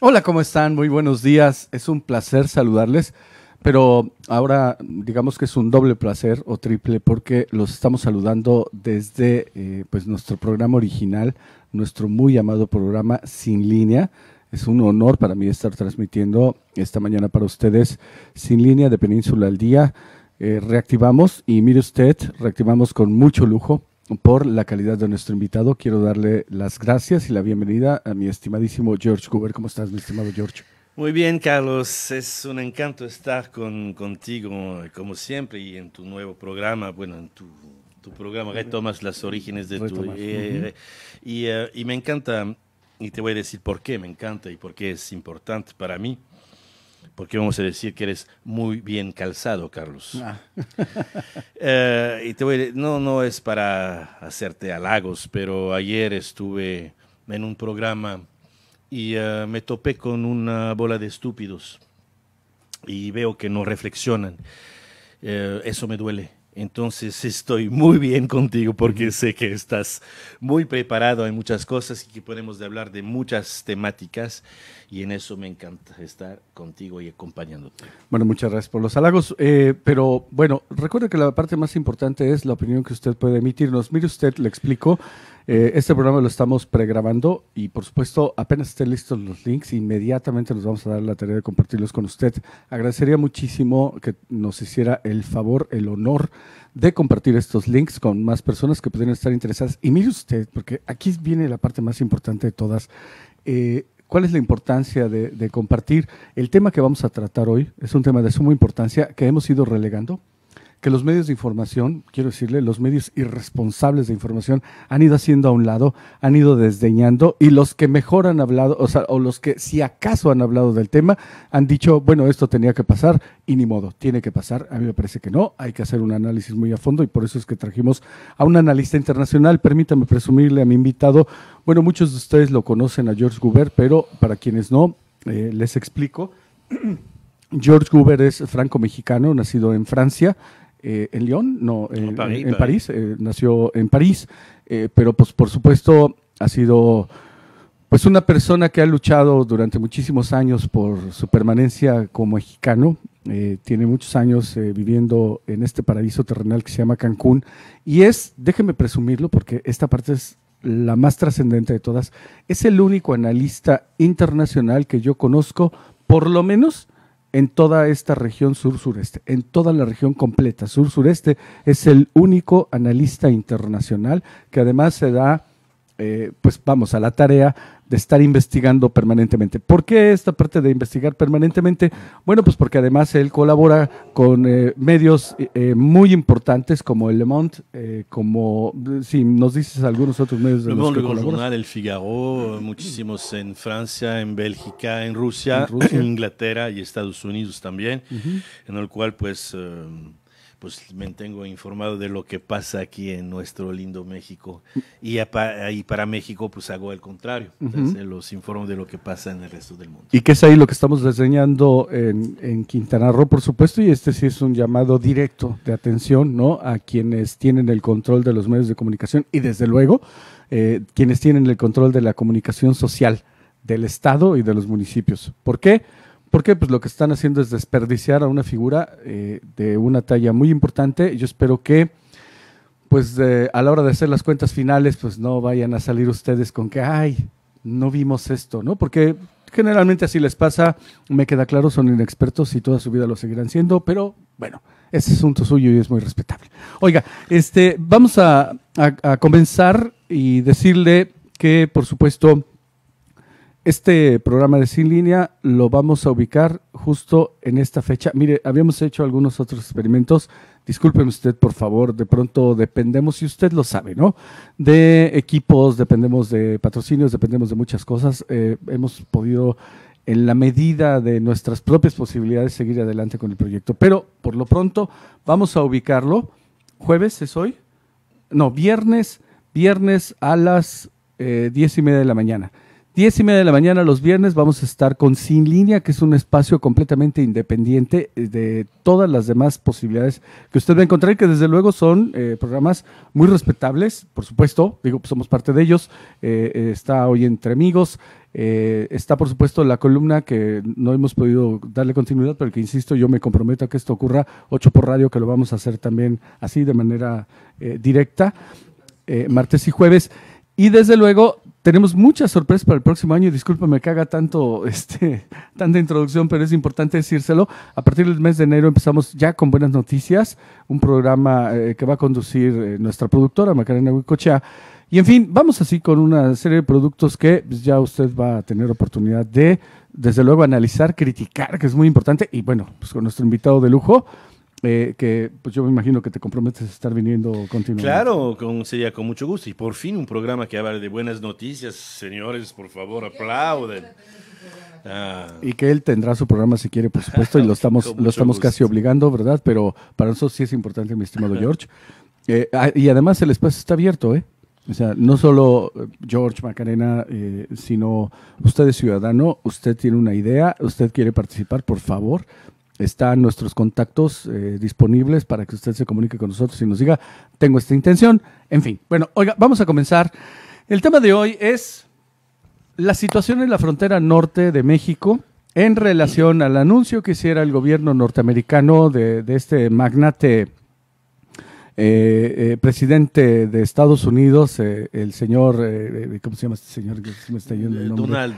Hola, ¿cómo están? Muy buenos días. Es un placer saludarles, pero ahora digamos que es un doble placer o triple porque los estamos saludando desde eh, pues nuestro programa original, nuestro muy amado programa Sin Línea. Es un honor para mí estar transmitiendo esta mañana para ustedes Sin Línea de Península al Día. Eh, reactivamos y mire usted, reactivamos con mucho lujo por la calidad de nuestro invitado. Quiero darle las gracias y la bienvenida a mi estimadísimo George Cooper. ¿Cómo estás, mi estimado George? Muy bien, Carlos. Es un encanto estar con, contigo, como siempre, y en tu nuevo programa. Bueno, en tu, tu programa retomas las orígenes de tu... Eh, eh, y me encanta, y te voy a decir por qué me encanta y por qué es importante para mí porque vamos a decir que eres muy bien calzado, Carlos. Ah. Eh, no, no es para hacerte halagos, pero ayer estuve en un programa y eh, me topé con una bola de estúpidos y veo que no reflexionan. Eh, eso me duele. Entonces estoy muy bien contigo porque sé que estás muy preparado en muchas cosas y que podemos hablar de muchas temáticas y en eso me encanta estar contigo y acompañándote. Bueno, muchas gracias por los halagos, eh, pero bueno, recuerda que la parte más importante es la opinión que usted puede emitirnos. Mire usted, le explico, eh, este programa lo estamos pregrabando y por supuesto apenas estén listos los links, inmediatamente nos vamos a dar la tarea de compartirlos con usted. Agradecería muchísimo que nos hiciera el favor, el honor de compartir estos links con más personas que pudieran estar interesadas. Y mire usted, porque aquí viene la parte más importante de todas. Eh, ¿Cuál es la importancia de, de compartir? El tema que vamos a tratar hoy es un tema de suma importancia que hemos ido relegando que los medios de información, quiero decirle, los medios irresponsables de información han ido haciendo a un lado, han ido desdeñando y los que mejor han hablado, o sea, o los que si acaso han hablado del tema, han dicho, bueno, esto tenía que pasar y ni modo, tiene que pasar. A mí me parece que no, hay que hacer un análisis muy a fondo y por eso es que trajimos a un analista internacional. Permítame presumirle a mi invitado, bueno, muchos de ustedes lo conocen a George Goubert, pero para quienes no, eh, les explico. George Guber es franco-mexicano, nacido en Francia, eh, en Lyon, no, en, eh, París, eh, nació en París, eh, pero pues por supuesto ha sido pues una persona que ha luchado durante muchísimos años por su permanencia como mexicano, tiene muchos años viviendo en este paraíso terrenal que se llama Cancún y es, déjeme presumirlo porque esta parte es la más trascendente de todas, es el único analista internacional que yo conozco, por lo menos en toda esta región sur-sureste, en toda la región completa sur-sureste, es el único analista internacional que además se da eh, pues vamos a la tarea de estar investigando permanentemente. ¿Por qué esta parte de investigar permanentemente? Bueno, pues porque además él colabora con eh, medios eh, muy importantes como el Le Monde, como, si sí, nos dices algunos otros medios de los El Figaro, muchísimos en Francia, en Bélgica, en Rusia, en Inglaterra y Estados Unidos también, en el cual pues pues me tengo informado de lo que pasa aquí en nuestro lindo México. Y, para México, pues hago el contrario. se los informo de lo que pasa en el resto del mundo. Y que es ahí lo que estamos diseñando en, en, Quintana Roo, por supuesto, y este sí es un llamado directo de atención, ¿no? A quienes tienen el control de los medios de comunicación y, desde luego, eh, quienes tienen el control de la comunicación social del Estado y de los municipios. ¿Por qué? ¿Por qué? Pues lo que están haciendo es desperdiciar a una figura eh, de una talla muy importante. Yo espero que, pues eh, a la hora de hacer las cuentas finales, pues no vayan a salir ustedes con que, ay, no vimos esto, ¿no? Porque generalmente así les pasa, me queda claro, son inexpertos y toda su vida lo seguirán siendo, pero bueno, es asunto suyo y es muy respetable. Oiga, este, vamos a comenzar y decirle que, por supuesto, este programa de Sin Línea lo vamos a ubicar justo en esta fecha. Mire, habíamos hecho algunos otros experimentos. Discúlpeme usted, por favor, de pronto dependemos, y usted lo sabe, ¿no? De equipos, dependemos de patrocinios, dependemos de muchas cosas. Eh, hemos podido, en la medida de nuestras propias posibilidades, seguir adelante con el proyecto. Pero, por lo pronto, vamos a ubicarlo. ¿Jueves es hoy? No, viernes, viernes a las eh, diez y media de la mañana. 10 y media de la mañana los viernes vamos a estar con Sin Línea, que es un espacio completamente independiente eh, de todas las demás posibilidades que usted va a encontrar, que desde luego son eh, programas muy respetables, por supuesto, digo, pues, somos parte de ellos, eh, está hoy entre amigos, está, por supuesto, la columna que no hemos podido darle continuidad, pero que, insisto, yo me comprometo a que esto ocurra 8 por radio, que lo vamos a hacer también así, de manera directa, martes y jueves. Y desde luego tenemos muchas sorpresas para el próximo año. Discúlpame que haga tanto, este, tanta introducción, pero es importante decírselo. A partir del mes de enero empezamos ya con buenas noticias, un programa eh, que va a conducir eh, nuestra productora Macarena Huicochea. Y en fin, vamos así con una serie de productos que pues, ya usted va a tener oportunidad de, desde luego, analizar, criticar, que es muy importante. Y bueno, pues con nuestro invitado de lujo, eh, que pues yo me imagino que te comprometes a estar viniendo continuamente. Claro, con, sería con mucho gusto. Y por fin un programa que habla de buenas noticias. Señores, por favor, aplauden. Ah. Y que él tendrá su programa si quiere, por supuesto, y lo estamos, lo estamos casi obligando, ¿verdad? Pero para nosotros sí es importante, mi estimado George. Eh, ah, y además el espacio está abierto, ¿eh? O sea, no solo eh, George Macarena, sino usted es ciudadano, usted tiene una idea, usted quiere participar, por favor, están nuestros contactos eh, disponibles para que usted se comunique con nosotros y nos diga, tengo esta intención. En fin, bueno, oiga, vamos a comenzar. El tema de hoy es la situación en la frontera norte de México en relación al anuncio que hiciera el gobierno norteamericano de este magnate eh, eh, presidente de Estados Unidos, eh, el señor, ¿cómo se llama este señor? Donald.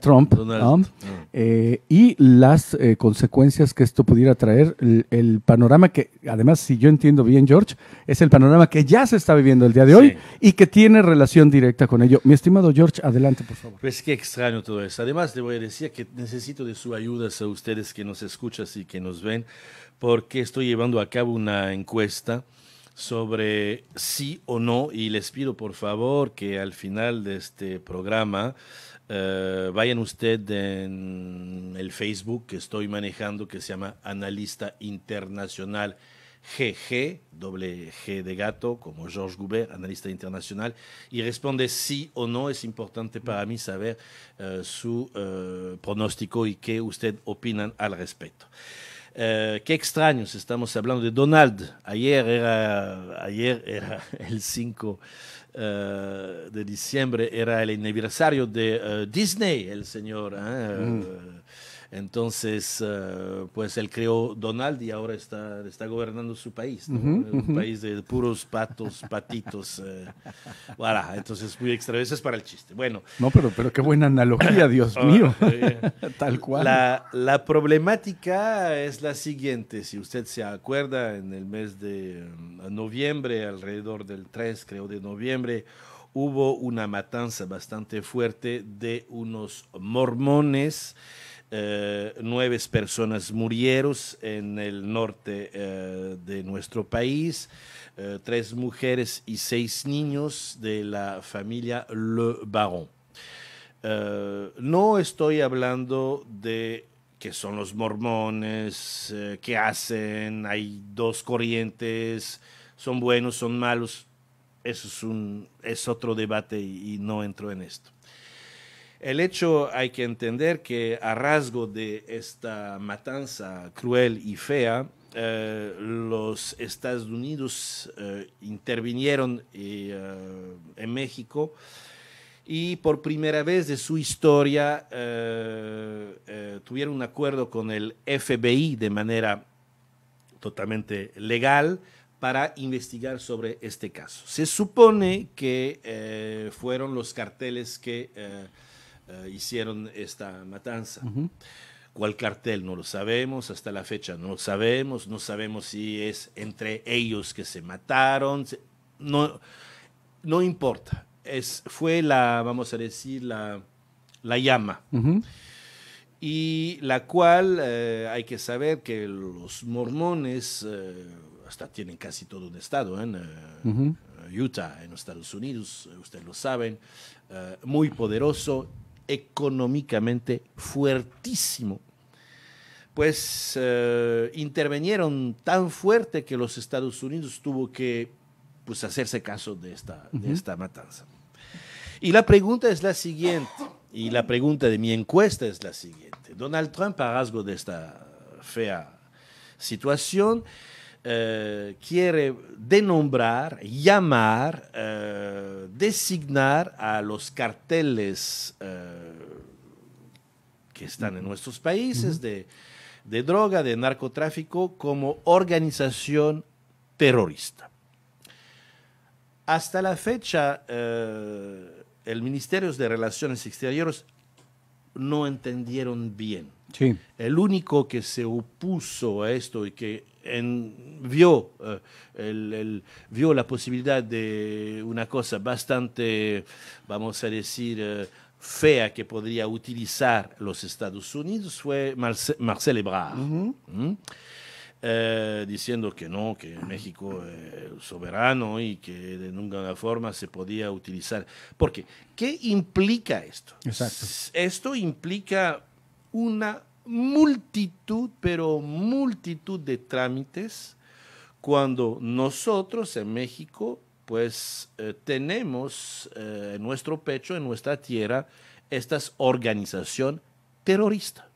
Trump. Donald. Ah. y las consecuencias que esto pudiera traer, el, panorama que, además, si yo entiendo bien, George, es el panorama que ya se está viviendo el día de hoy y que tiene relación directa con ello. Mi estimado George, adelante, por favor. Pues qué extraño todo eso. Además, le voy a decir que necesito de su ayuda a ustedes que nos escuchan y que nos ven porque estoy llevando a cabo una encuesta sobre sí o no y les pido por favor que al final de este programa eh, vayan usted en el Facebook que estoy manejando que se llama Analista Internacional GG, doble G de gato, como George Goubert, analista internacional, y responde sí o no. Es importante para mí saber eh, su eh, pronóstico y qué usted opinan al respecto. Eh, qué extraño estamos hablando de Donald. Ayer era, ayer el 5 eh, de diciembre, era el aniversario de eh, Disney, el señor. Ah, mm. Entonces, eh, pues él creó Donald y ahora está, está gobernando su país, un país de puros patos, patitos. Eh. Entonces, muy extra es para el chiste. Bueno. No, pero, pero qué buena analogía, Dios ah, mío. Tal cual. La, la, problemática es la siguiente, si usted se acuerda, en el mes de mm, noviembre, alrededor del 3, creo, de noviembre, hubo una matanza bastante fuerte de unos mormones eh, nueve personas murieron en el norte eh, de nuestro país, eh, tres mujeres y seis niños de la familia Le Baron. no estoy hablando de que son los mormones, qué hacen, hay dos corrientes, son buenos, son malos. Eso es, un, es otro debate y no entro en esto. El hecho hay que entender que a rasgo de esta matanza cruel y fea, eh, los Estados Unidos eh, intervinieron eh, en México y por primera vez de su historia tuvieron un acuerdo con el FBI de manera totalmente legal para investigar sobre este caso. Se supone que fueron los carteles que eh, hicieron esta matanza. ¿Cuál cartel? No lo sabemos, hasta la fecha no lo sabemos, no sabemos si es entre ellos que se mataron, no, no importa. Es, fue la, vamos a decir, la, la llama. Y la cual eh, hay que saber que los mormones eh, hasta tienen casi todo un estado en Utah, en Estados Unidos, ustedes lo saben, muy poderoso económicamente fuertísimo. Pues eh, intervenieron intervinieron tan fuerte que los Estados Unidos tuvo que pues, hacerse caso de esta, de esta matanza. Y la pregunta es la siguiente, y la pregunta de mi encuesta es la siguiente. Donald Trump, a rasgo de esta fea situación, eh, quiere denombrar, llamar, eh, designar a los carteles eh, que están en nuestros países de, droga, de narcotráfico, como organización terrorista. Hasta la fecha, el Ministerio de Relaciones Exteriores no entendieron bien. El único que se opuso a esto y que eh, vio, la posibilidad de una cosa bastante, vamos a decir, eh, fea que podría utilizar los Estados Unidos fue Marcel Ebrard. Eh, diciendo que no, que México es soberano y que de ninguna forma se podía utilizar. Porque, ¿qué implica esto? Esto implica una multitud, pero multitud de trámites cuando nosotros en México pues eh, tenemos eh, en nuestro pecho, en nuestra tierra, esta organización terrorista.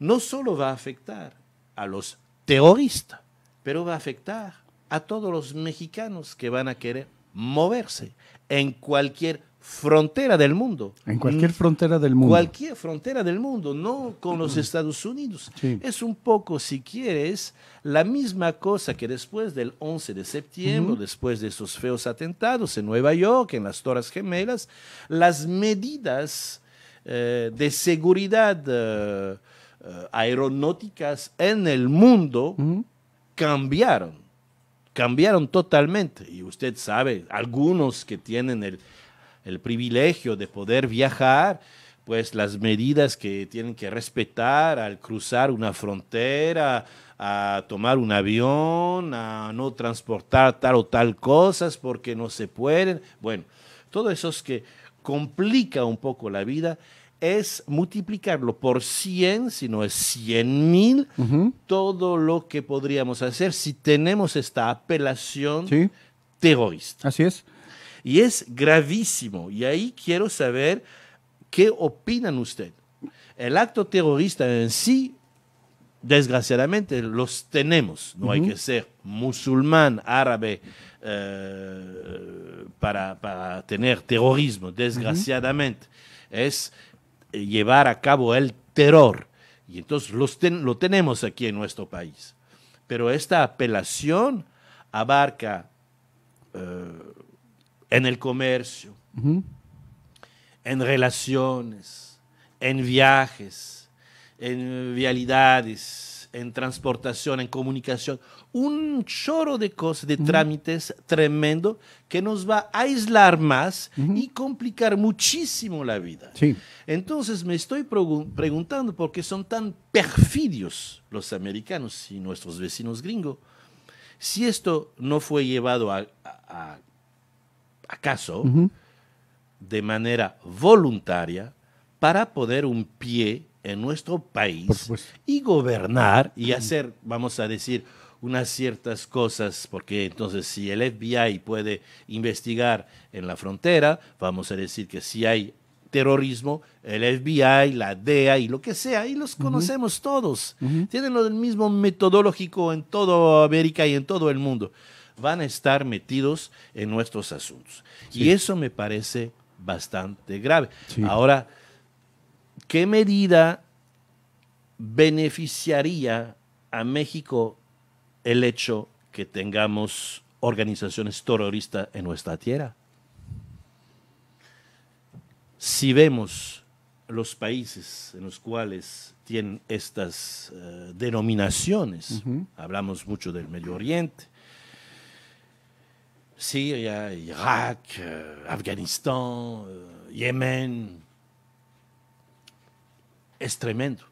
No solo va a afectar a los terrorista, pero va a afectar a todos los mexicanos que van a querer moverse en cualquier frontera del mundo. En cualquier frontera del mundo. Cualquier frontera del mundo, no con los mm. Estados Unidos. Es un poco, si quieres, la misma cosa que después del 11 de septiembre, después de esos feos atentados en Nueva York, en las Torres Gemelas, las medidas eh, de seguridad. Eh, eh, aeronáuticas en el mundo cambiaron, cambiaron totalmente. Y usted sabe, algunos que tienen el, el privilegio de poder viajar, pues las medidas que tienen que respetar al cruzar una frontera, a tomar un avión, a no transportar tal o tal cosas porque no se pueden. Bueno, todo eso es que complica un poco la vida es multiplicarlo por 100, si no es cien mil, todo lo que podríamos hacer si tenemos esta apelación terrorista. Así es. Y es gravísimo. Y ahí quiero saber qué opinan usted. El acto terrorista en sí, desgraciadamente, los tenemos. No hay que ser musulmán, árabe, eh, para, tener terrorismo, desgraciadamente. Es eh, llevar a cabo el terror. Y entonces lo tenemos aquí en nuestro país. Pero esta apelación abarca eh, en el comercio, en relaciones, en viajes, en vialidades, en transportación, en comunicación, un choro de cosas, de trámites tremendo que nos va a aislar más y complicar muchísimo la vida. Entonces me estoy preguntando por qué son tan perfidios los americanos y nuestros vecinos gringos. Si esto no fue llevado a, caso de manera voluntaria para poder un pie en nuestro país y gobernar y hacer, vamos a decir, unas ciertas cosas, porque entonces si el FBI puede investigar en la frontera, vamos a decir que si hay terrorismo, el FBI, la DEA y lo que sea, y los conocemos todos. Tienen el mismo metodológico en toda América y en todo el mundo. Van a estar metidos en nuestros asuntos. Y eso me parece bastante grave. Ahora, ¿qué medida beneficiaría a México el hecho que tengamos organizaciones terroristas en nuestra tierra? Si vemos los países en los cuales tienen estas eh, denominaciones, hablamos mucho del Medio Oriente, Siria, Irak, eh, Afganistán, eh, Yemen, es tremendo.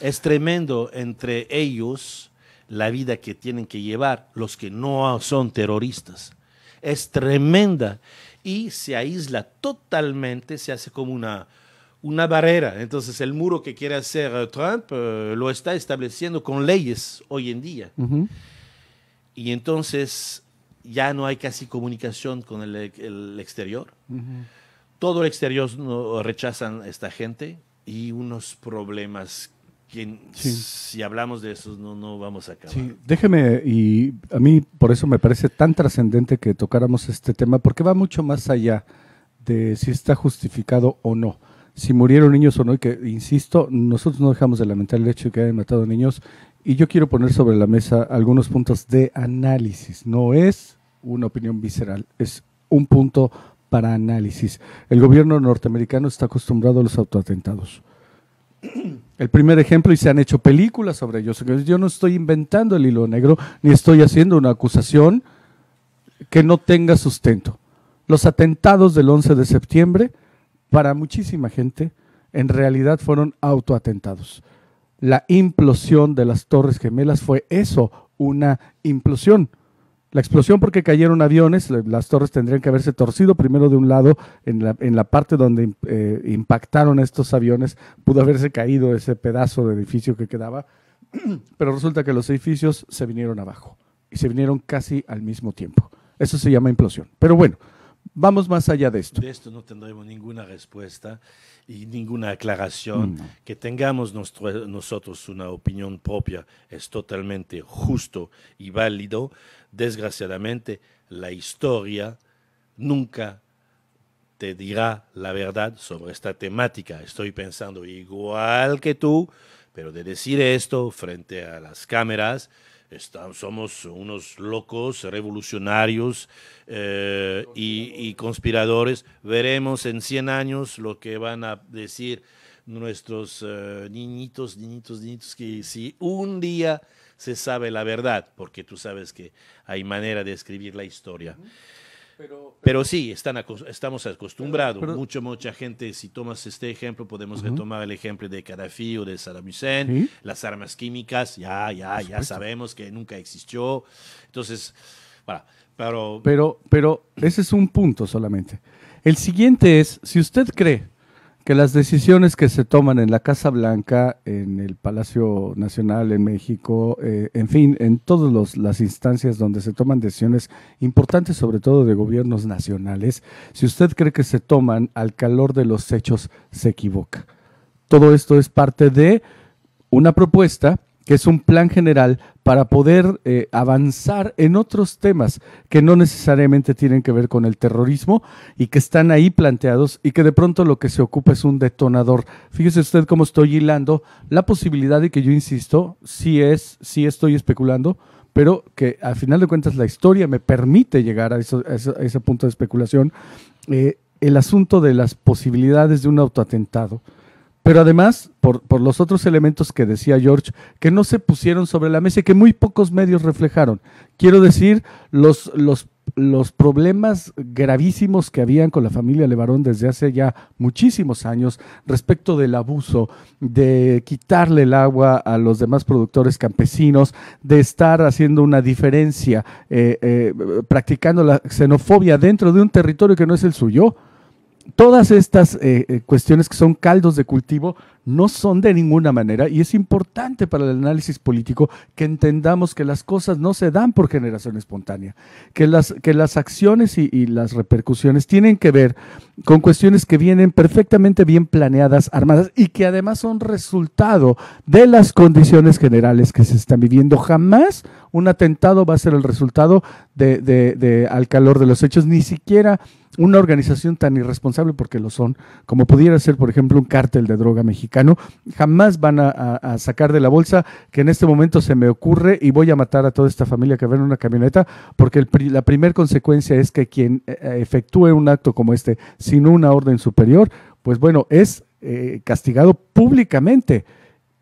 Es tremendo entre ellos la vida que tienen que llevar los que no son terroristas. Es tremenda y se aísla totalmente, se hace como una, una barrera. Entonces el muro que quiere hacer eh, Trump eh, lo está estableciendo con leyes hoy en día. Y entonces ya no hay casi comunicación con el, exterior. Todo el exterior rechaza rechazan a esta gente y unos problemas que si hablamos de esos no, no vamos a acabar. déjeme, y a mí por eso me parece tan trascendente que tocáramos este tema, porque va mucho más allá de si está justificado o no. Si murieron niños o no, y que, insisto, nosotros no dejamos de lamentar el hecho de que hayan matado niños, y yo quiero poner sobre la mesa algunos puntos de análisis. No es una opinión visceral, es un punto para análisis. El gobierno norteamericano está acostumbrado a los autoatentados. El primer ejemplo, y se han hecho películas sobre ellos. Yo no estoy inventando el hilo negro, ni estoy haciendo una acusación que no tenga sustento. Los atentados del 11 de septiembre, para muchísima gente, en realidad fueron autoatentados. La implosión de las Torres Gemelas fue eso, una implosión. La explosión porque cayeron aviones, las torres tendrían que haberse torcido primero de un lado, en la, en la parte donde eh, impactaron estos aviones, pudo haberse caído ese pedazo de edificio que quedaba, pero resulta que los edificios se vinieron abajo y se vinieron casi al mismo tiempo. Eso se llama implosión. Pero bueno, Vamos más allá de esto. De esto no tendremos ninguna respuesta y ninguna aclaración. Que tengamos nosotros una opinión propia es totalmente justo y válido. Desgraciadamente, la historia nunca te dirá la verdad sobre esta temática. Estoy pensando igual que tú, pero de decir esto frente a las cámaras somos unos locos, revolucionarios eh, y, conspiradores. Veremos en 100 años lo que van a decir nuestros eh, niñitos, niñitos, niñitos, que si un día se sabe la verdad, porque tú sabes que hay manera de escribir la historia. Pero, sí, están estamos acostumbrados. Mucha, mucha gente, si tomas este ejemplo, podemos retomar el ejemplo de Gaddafi o de Saddam Hussein. Las armas químicas, ya, ya, ya sabemos que nunca existió. Entonces, bueno, pero... Pero, pero ese es un punto solamente. El siguiente es, si usted cree que las decisiones que se toman en la Casa Blanca, en el Palacio Nacional, en México, eh, en fin, en todas las instancias donde se toman decisiones importantes, sobre todo de gobiernos nacionales, si usted cree que se toman al calor de los hechos, se equivoca. Todo esto es parte de una propuesta que es un plan general para poder eh, avanzar en otros temas que no necesariamente tienen que ver con el terrorismo y que están ahí planteados y que de pronto lo que se ocupa es un detonador. Fíjese usted cómo estoy hilando la posibilidad de que yo insisto, sí es, sí estoy especulando, pero que al final de cuentas la historia me permite llegar a, ese punto de especulación, eh, el asunto de las posibilidades de un autoatentado pero además, por, los otros elementos que decía George, que no se pusieron sobre la mesa y que muy pocos medios reflejaron. Quiero decir, los, los, problemas gravísimos que habían con la familia Levarón desde hace ya muchísimos años respecto del abuso, de quitarle el agua a los demás productores campesinos, de estar haciendo una diferencia, eh, eh, practicando la xenofobia dentro de un territorio que no es el suyo todas estas eh, eh, cuestiones que son caldos de cultivo no son de ninguna manera y es importante para el análisis político que entendamos que las cosas no se dan por generación espontánea, que las, que las acciones y, las repercusiones tienen que ver con cuestiones que vienen perfectamente bien planeadas, armadas y que además son resultado de las condiciones generales que se están viviendo. Jamás un atentado va a ser el resultado de al calor de los hechos, ni siquiera una organización tan irresponsable, porque lo son, como pudiera ser, por ejemplo, un cártel de droga mexicano, jamás van a, sacar de la bolsa que en este momento se me ocurre y voy a matar a toda esta familia que va en una camioneta, porque la primera consecuencia es que quien eh, eh, efectúe un acto como este sin una orden superior, pues bueno, es eh, castigado públicamente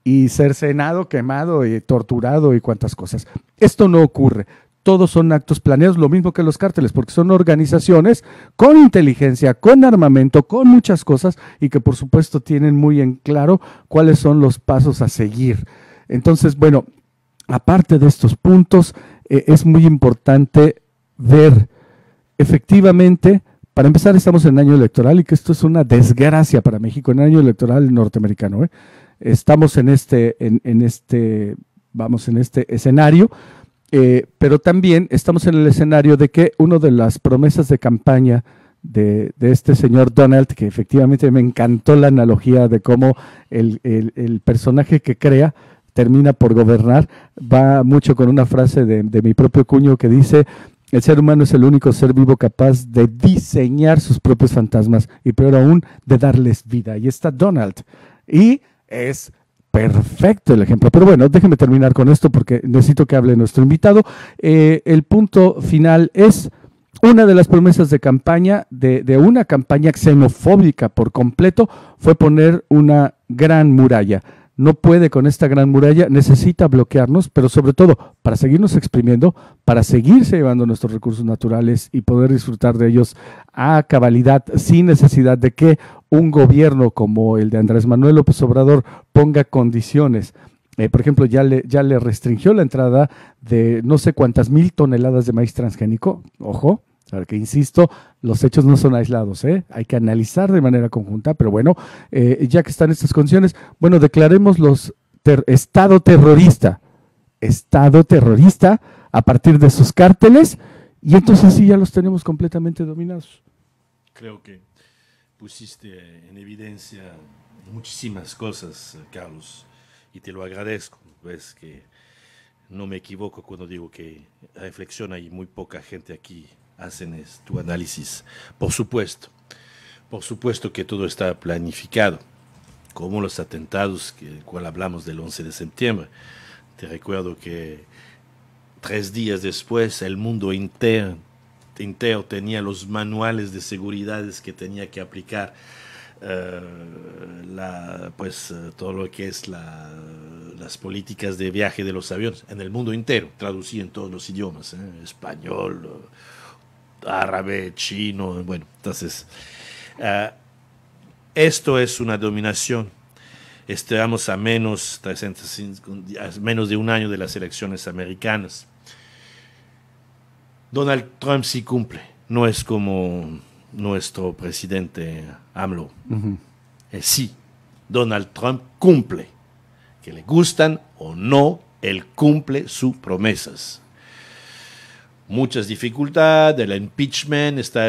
y cercenado, quemado y torturado y cuantas cosas. Esto no ocurre todos son actos planeados, lo mismo que los cárteles, porque son organizaciones con inteligencia, con armamento, con muchas cosas y que por supuesto tienen muy en claro cuáles son los pasos a seguir. Entonces, bueno, aparte de estos puntos, eh, es muy importante ver efectivamente, para empezar estamos en año electoral y que esto es una desgracia para México, en año electoral norteamericano. ¿eh? Estamos en este, en, en este, vamos, en este escenario eh, pero también estamos en el escenario de que una de las promesas de campaña de, este señor Donald, que efectivamente me encantó la analogía de cómo el, personaje que crea termina por gobernar, va mucho con una frase de, de mi propio cuño que dice, el ser humano es el único ser vivo capaz de diseñar sus propios fantasmas y peor aún, de darles vida. Y está Donald. Y es perfecto el ejemplo. Pero bueno, déjeme terminar con esto porque necesito que hable nuestro invitado. Eh, el punto final es una de las promesas de campaña, de, de, una campaña xenofóbica por completo, fue poner una gran muralla no puede con esta gran muralla, necesita bloquearnos, pero sobre todo para seguirnos exprimiendo, para seguirse llevando nuestros recursos naturales y poder disfrutar de ellos a cabalidad, sin necesidad de que un gobierno como el de Andrés Manuel López Obrador ponga condiciones. Eh, por ejemplo, ya le, ya le restringió la entrada de no sé cuántas mil toneladas de maíz transgénico, ojo, que insisto, los hechos no son aislados, ¿eh? hay que analizar de manera conjunta, pero bueno, eh, ya que están estas condiciones, bueno, declaremos los Estado terrorista, Estado terrorista a partir de sus cárteles, y entonces sí ya los tenemos completamente dominados. Creo que pusiste en evidencia muchísimas cosas, Carlos, y te lo agradezco, ves que no me equivoco cuando digo que reflexiona y muy poca gente aquí hacen tu análisis. Por supuesto, por supuesto que todo está planificado, como los atentados que cual hablamos del 11 de septiembre. Te recuerdo que tres días después el mundo entero, tenía los manuales de seguridades que tenía que aplicar. Eh, la, pues eh, todo lo que es la, las políticas de viaje de los aviones en el mundo entero, traducido en todos los idiomas, ¿eh? español, árabe, chino, bueno, entonces eh, esto es una dominación. Estamos a menos, menos de un año de las elecciones americanas. Donald Trump sí cumple, no es como nuestro presidente AMLO. Eh, sí, Donald Trump cumple, que le gustan o no, él cumple sus promesas muchas dificultades, el impeachment está,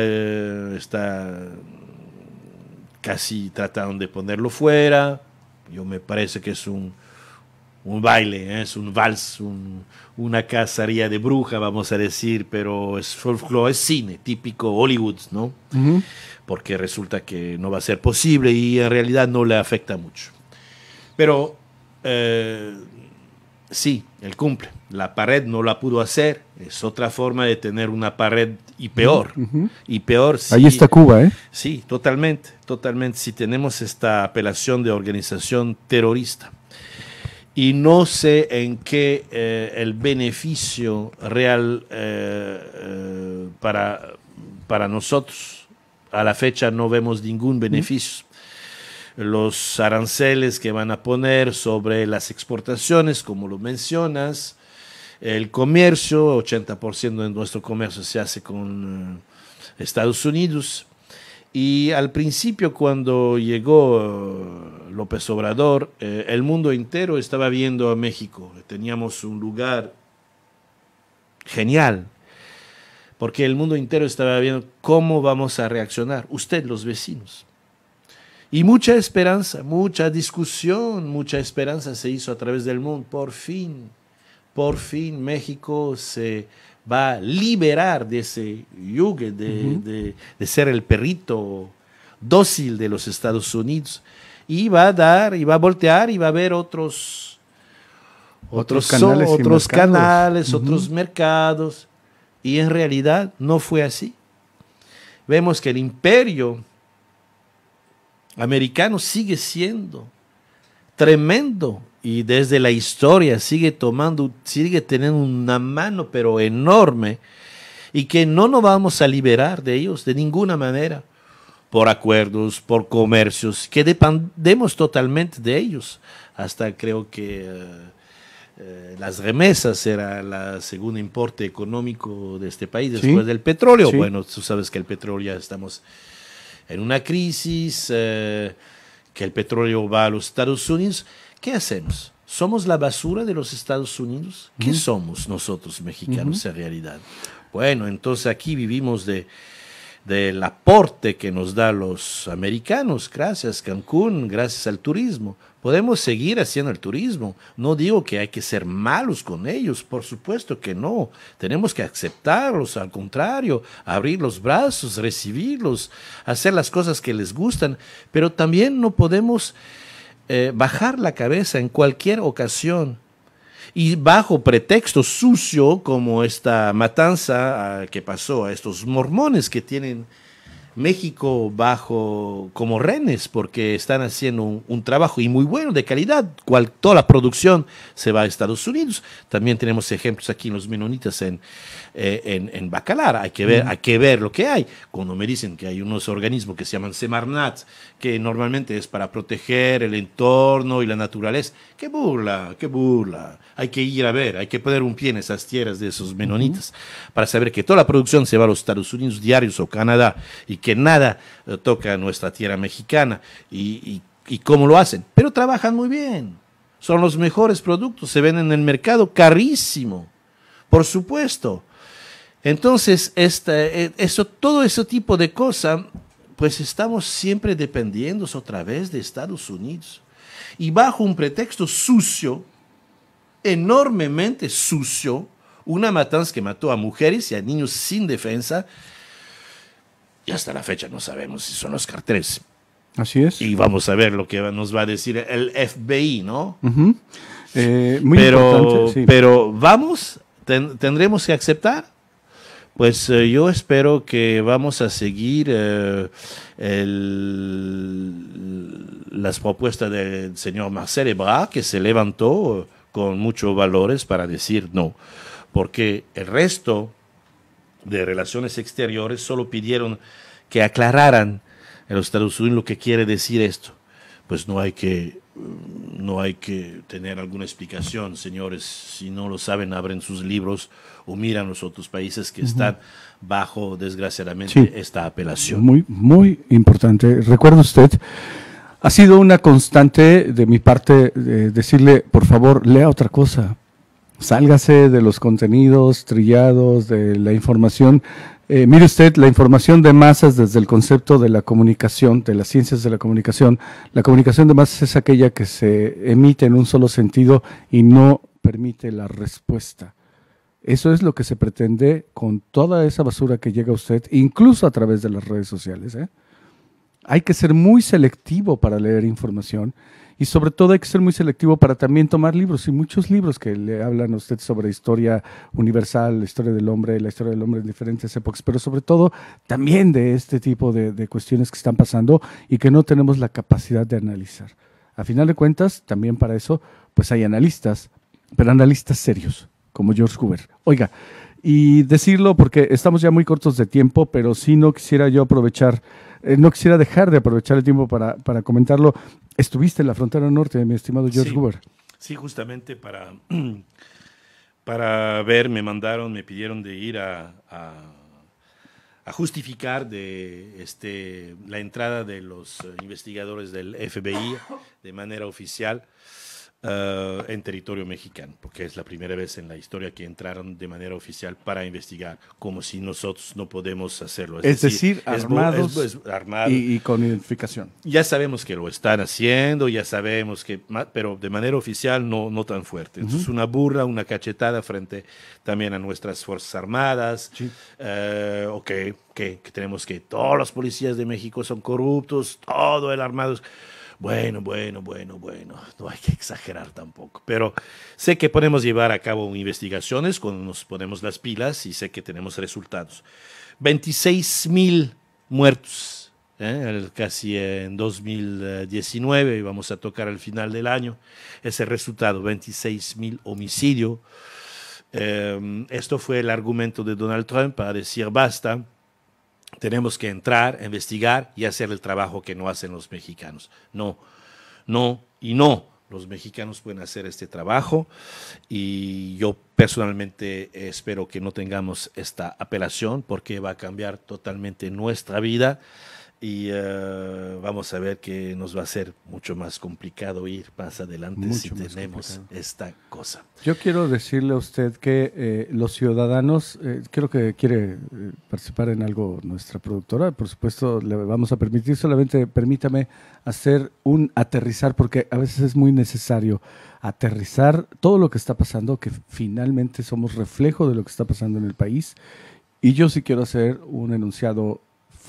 está casi tratando de ponerlo fuera. Yo me parece que es un, baile, ¿eh? es un vals, una cazaría de bruja, vamos a decir, pero es es cine, típico Hollywood, ¿no? Porque resulta que no va a ser posible y en realidad no le afecta mucho. Pero eh, Sí, el cumple. La pared no la pudo hacer. Es otra forma de tener una pared y peor. Y peor Ahí está Cuba, ¿eh? Sí, totalmente, totalmente. Si tenemos esta apelación de organización terrorista. Y no sé en qué eh, el beneficio real eh, eh, para, para nosotros. A la fecha no vemos ningún beneficio los aranceles que van a poner sobre las exportaciones, como lo mencionas, el comercio, 80% de nuestro comercio se hace con eh, Estados Unidos. Y al principio, cuando llegó eh, López Obrador, eh, el mundo entero estaba viendo a México. Teníamos un lugar genial, porque el mundo entero estaba viendo cómo vamos a reaccionar, usted, los vecinos. Y mucha esperanza, mucha discusión, mucha esperanza se hizo a través del mundo. Por fin, por fin México se va a liberar de ese yugo de, ser el perrito dócil de los Estados Unidos. Y va a dar, y va a voltear, y va a haber otros, otros, canales, otros mercados. Y en realidad no fue así. Vemos que el imperio americano sigue siendo tremendo y desde la historia sigue tomando, sigue teniendo una mano pero enorme y que no nos vamos a liberar de ellos de ninguna manera por acuerdos, por comercios, que dependemos totalmente de ellos. Hasta creo que eh, eh, las remesas era el segundo importe económico de este país después del petróleo. Bueno, tú sabes que el petróleo ya estamos en una crisis, eh, que el petróleo va a los Estados Unidos, ¿qué hacemos? ¿Somos la basura de los Estados Unidos? ¿Qué somos nosotros mexicanos en realidad? Bueno, entonces aquí vivimos del aporte que nos da los americanos, gracias Cancún, gracias al turismo, Podemos seguir haciendo el turismo. No digo que hay que ser malos con ellos, por supuesto que no. Tenemos que aceptarlos, al contrario, abrir los brazos, recibirlos, hacer las cosas que les gustan, pero también no podemos eh, bajar la cabeza en cualquier ocasión. Y bajo pretexto sucio como esta matanza ah, que pasó a estos mormones que tienen México bajo como renes porque están haciendo un, trabajo y muy bueno de calidad, cual toda la producción se va a Estados Unidos. También tenemos ejemplos aquí en los menonitas en, Bacalar, eh, en, en, Hay que, ver, mm. que ver lo que hay. Cuando me dicen que hay unos organismos que se llaman Semarnat, que normalmente es para proteger el entorno y la naturaleza, qué burla, qué burla. Hay que ir a ver, hay que poner un pie en esas tierras de esos menonitas para saber que toda la producción se va a los Estados Unidos diarios o Canadá y que nada eh, toca a nuestra tierra mexicana y, cómo lo hacen. Pero trabajan muy bien, son los mejores productos, se venden en el mercado carísimo, por supuesto. Entonces, eh, eso, todo ese tipo de cosas, pues estamos siempre dependiendo otra vez de Estados Unidos. Y bajo un pretexto sucio, enormemente sucio, una matanza que mató a mujeres y a niños sin defensa, hasta la fecha no sabemos si son los carteles. Así es. Y vamos a ver lo que nos va a decir el FBI, ¿no? Eh, muy pero, importante, sí. pero vamos, tendremos que aceptar. Pues eh, yo espero que vamos a seguir eh, las propuestas del señor Marcel Ebrard, que se levantó con muchos valores para decir no, porque el resto de Relaciones Exteriores solo pidieron que aclararan en los Estados Unidos lo que quiere decir esto. Pues no hay que mm, no hay que tener alguna explicación, señores. Si no lo saben, abren sus libros o miran los otros países que están bajo, desgraciadamente, esta apelación. Muy, muy importante. Recuerda usted, ha sido una constante de mi parte eh, decirle, por favor, lea otra cosa, sálgase de los contenidos trillados, de la información. Eh, mire usted, la información de masas desde el concepto de la comunicación, de las ciencias de la comunicación, la comunicación de masas es aquella que se emite en un solo sentido y no permite la respuesta. Eso es lo que se pretende con toda esa basura que llega a usted, incluso a través de las redes sociales. ¿eh? Hay que ser muy selectivo para leer información y sobre todo hay que ser muy selectivo para también tomar libros y muchos libros que le hablan a usted sobre historia universal, la historia del hombre, la historia del hombre en diferentes épocas, pero sobre todo también de este tipo de, cuestiones que están pasando y que no tenemos la capacidad de analizar. A final de cuentas, también para eso, pues hay analistas, pero analistas serios, como George Hoover. Oiga, y decirlo porque estamos ya muy cortos de tiempo, pero sí no quisiera yo aprovechar, eh, no quisiera dejar de aprovechar el tiempo para, para comentarlo. Estuviste en la frontera norte, mi estimado George sí, Sí, justamente para, para ver, me mandaron, me pidieron de ir a, a, a justificar de, este, la entrada de los eh, investigadores del FBI de manera oficial. Eh, en territorio mexicano, porque es la primera vez en la historia que entraron de manera oficial para investigar, como si nosotros no podemos hacerlo. Es, decir, armados, y, con identificación. Ya sabemos que lo están haciendo, ya sabemos que, pero de manera oficial no, no tan fuerte. Es una burla, una cachetada frente también a nuestras Fuerzas Armadas. Eh, ok, que, que tenemos que todos los policías de México son corruptos, todo el armado. Bueno, bueno, bueno, bueno, no hay que exagerar tampoco, pero sé que podemos llevar a cabo investigaciones cuando nos ponemos las pilas y sé que tenemos resultados. 26 mil muertos, ¿eh? casi en 2019, y vamos a tocar al final del año ese resultado, 26 mil homicidios. Em, esto fue el argumento de Donald Trump para decir basta tenemos que entrar, investigar y hacer el trabajo que no hacen los mexicanos. No, no y no. Los mexicanos pueden hacer este trabajo y yo personalmente espero que no tengamos esta apelación porque va a cambiar totalmente nuestra vida y eh, vamos a ver que nos va a ser mucho más complicado ir más adelante si tenemos esta cosa. Yo quiero decirle a usted que eh, los ciudadanos, eh, creo que quiere participar en algo nuestra productora, por supuesto le vamos a permitir, solamente permítame hacer un aterrizar, porque a veces es muy necesario aterrizar todo lo que está pasando, que finalmente somos reflejo de lo que está pasando en el país. Y yo sí quiero hacer un enunciado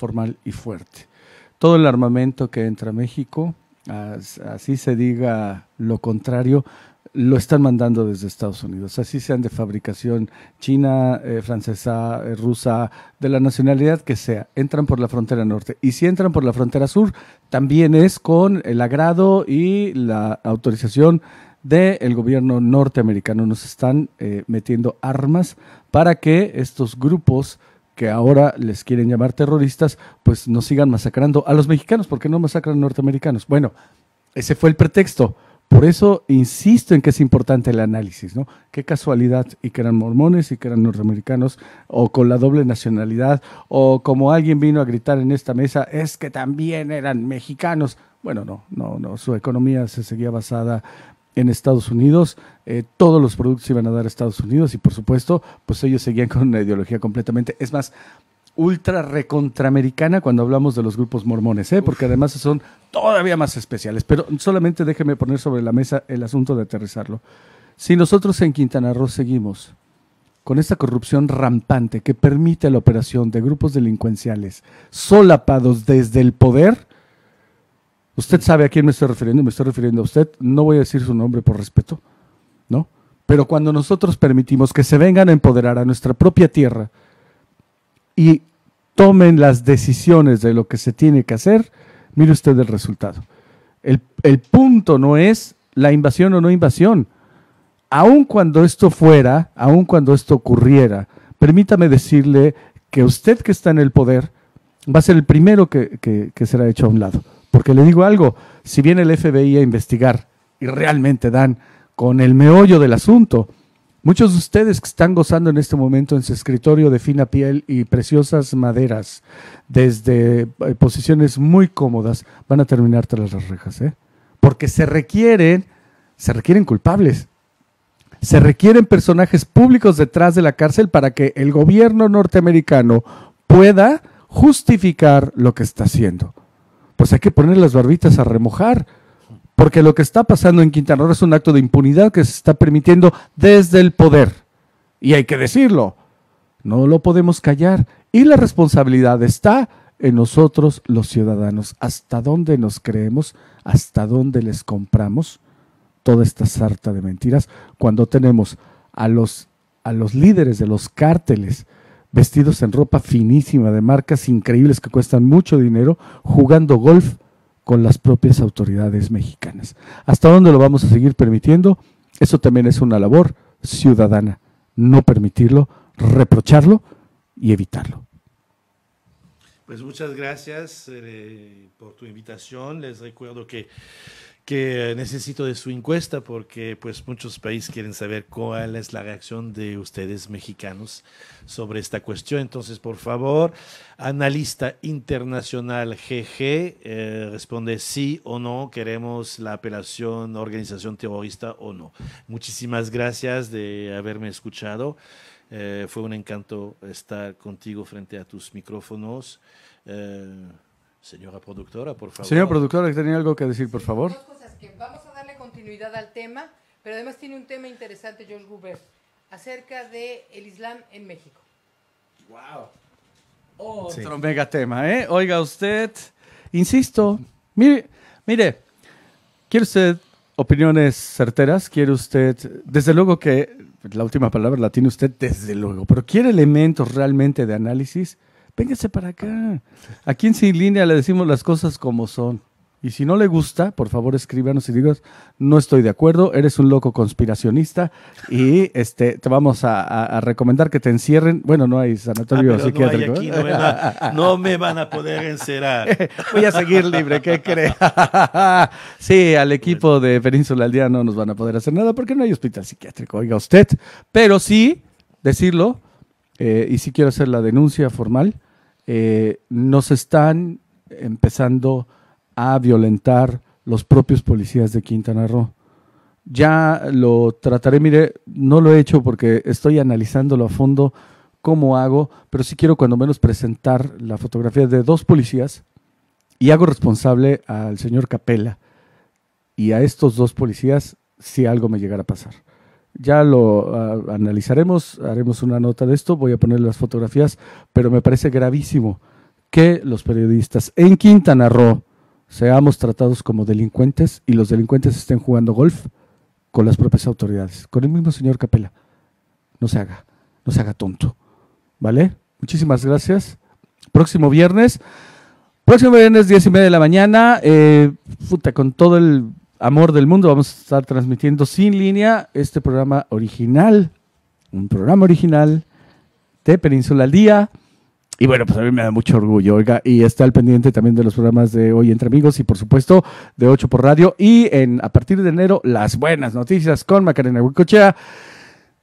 formal y fuerte. Todo el armamento que entra a México, así se diga lo contrario, lo están mandando desde Estados Unidos, así sean de fabricación china, eh, francesa, eh, rusa, de la nacionalidad que sea, entran por la frontera norte. Y si entran por la frontera sur, también es con el agrado y la autorización del gobierno norteamericano. Nos están eh, metiendo armas para que estos grupos que ahora les quieren llamar terroristas, pues no sigan masacrando a los mexicanos, porque no masacran norteamericanos. Bueno, ese fue el pretexto. Por eso insisto en que es importante el análisis, ¿no? Qué casualidad, y que eran mormones, y que eran norteamericanos, o con la doble nacionalidad, o como alguien vino a gritar en esta mesa, es que también eran mexicanos. Bueno, no, no, no, su economía se seguía basada en Estados Unidos, eh, todos los productos iban a dar a Estados Unidos y por supuesto, pues ellos seguían con una ideología completamente, es más, ultra recontraamericana cuando hablamos de los grupos mormones, ¿eh? porque además son todavía más especiales, pero solamente déjeme poner sobre la mesa el asunto de aterrizarlo. Si nosotros en Quintana Roo seguimos con esta corrupción rampante que permite la operación de grupos delincuenciales solapados desde el poder, Usted sabe a quién me estoy refiriendo, me estoy refiriendo a usted. No voy a decir su nombre por respeto, ¿no? Pero cuando nosotros permitimos que se vengan a empoderar a nuestra propia tierra y tomen las decisiones de lo que se tiene que hacer, mire usted el resultado. El, punto no es la invasión o no invasión. Aun cuando esto fuera, aun cuando esto ocurriera, permítame decirle que usted que está en el poder va a ser el primero que será hecho a un lado. Porque le digo algo, si viene el FBI a investigar y realmente dan con el meollo del asunto, muchos de ustedes que están gozando en este momento en su escritorio de fina piel y preciosas maderas, desde eh, posiciones muy cómodas, van a terminar tras las rejas, ¿eh? porque se requieren, se requieren culpables. Se requieren personajes públicos detrás de la cárcel para que el gobierno norteamericano pueda justificar lo que está haciendo pues hay que poner las barbitas a remojar, porque lo que está pasando en Quintana Roo es un acto de impunidad que se está permitiendo desde el poder. Y hay que decirlo, no lo podemos callar. Y la responsabilidad está en nosotros los ciudadanos. ¿Hasta dónde nos creemos? ¿Hasta dónde les compramos toda esta sarta de mentiras? Cuando tenemos a los, a los líderes de los cárteles vestidos en ropa finísima de marcas increíbles que cuestan mucho dinero, jugando golf con las propias autoridades mexicanas. ¿Hasta dónde lo vamos a seguir permitiendo? Eso también es una labor ciudadana, no permitirlo, reprocharlo y evitarlo. Pues muchas gracias eh, por tu invitación. Les recuerdo que que necesito de su encuesta porque pues muchos países quieren saber cuál es la reacción de ustedes mexicanos sobre esta cuestión. Entonces, por favor, analista internacional GG, eh, responde sí o no, queremos la apelación organización terrorista o no. Muchísimas gracias de haberme escuchado. Eh, fue un encanto estar contigo frente a tus micrófonos. Eh, señora productora, por favor. Señora productora, ¿tenía algo que decir, por favor? vamos a darle continuidad al tema, pero además tiene un tema interesante George Hubert, acerca de Islam en México. Wow. Otro mega tema, ¿eh? Oiga usted, insisto, mire, mire, ¿quiere usted opiniones certeras? ¿Quiere usted, desde luego que la última palabra la tiene usted, desde luego, pero ¿quiere elementos realmente de análisis? Véngase para acá. Aquí en Sin Línea le decimos las cosas como son. Y si no le gusta, por favor escríbanos y digas, no estoy de acuerdo, eres un loco conspiracionista y este, te vamos a, recomendar que te encierren. Bueno, no hay sanatorio ah, psiquiátrico. ¿eh? No, me van a poder encerrar. Voy a seguir libre, ¿qué crees? sí, al equipo de Península Aldea no nos van a poder hacer nada porque no hay hospital psiquiátrico, oiga usted. Pero sí, decirlo, eh, y sí quiero hacer la denuncia formal, eh, nos están empezando a violentar los propios policías de Quintana Roo. Ya lo trataré, mire, no lo he hecho porque estoy analizándolo a fondo cómo hago, pero sí quiero cuando menos presentar la fotografía de dos policías y hago responsable al señor Capela y a estos dos policías si algo me llegara a pasar. Ya lo analizaremos, haremos una nota de esto, voy a poner las fotografías, pero me parece gravísimo que los periodistas en Quintana Roo seamos tratados como delincuentes y los delincuentes estén jugando golf con las propias autoridades, con el mismo señor Capela. No se haga, no se haga tonto. ¿Vale? Muchísimas gracias. Próximo viernes, próximo viernes 10 y media de la mañana, eh, con todo el amor del mundo vamos a estar transmitiendo sin línea este programa original, un programa original de Península al Día. Y bueno, pues a mí me da mucho orgullo, oiga, y está al pendiente también de los programas de Hoy Entre Amigos y por supuesto de 8 por Radio y en a partir de enero las buenas noticias con Macarena Huicochea.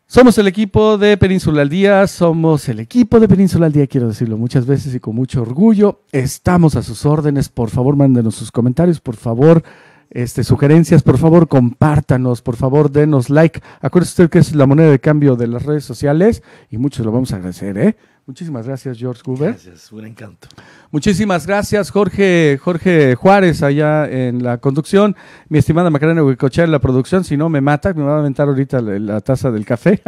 Somos el equipo de Península al Día, somos el equipo de Península al Día, quiero decirlo muchas veces y con mucho orgullo. Estamos a sus órdenes, por favor, mándenos sus comentarios, por favor, este, sugerencias, por favor, compártanos, por favor, denos like. Acuérdese usted que es la moneda de cambio de las redes sociales y muchos lo vamos a agradecer, ¿eh? Muchísimas gracias, George Guber. Gracias, un encanto. Muchísimas gracias, Jorge, Jorge Juárez, allá en la conducción. Mi estimada Macarena Huicochea en la producción, si no me mata, me va a aventar ahorita la, taza del café.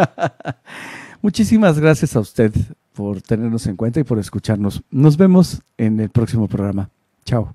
Muchísimas gracias a usted por tenernos en cuenta y por escucharnos. Nos vemos en el próximo programa. Chao.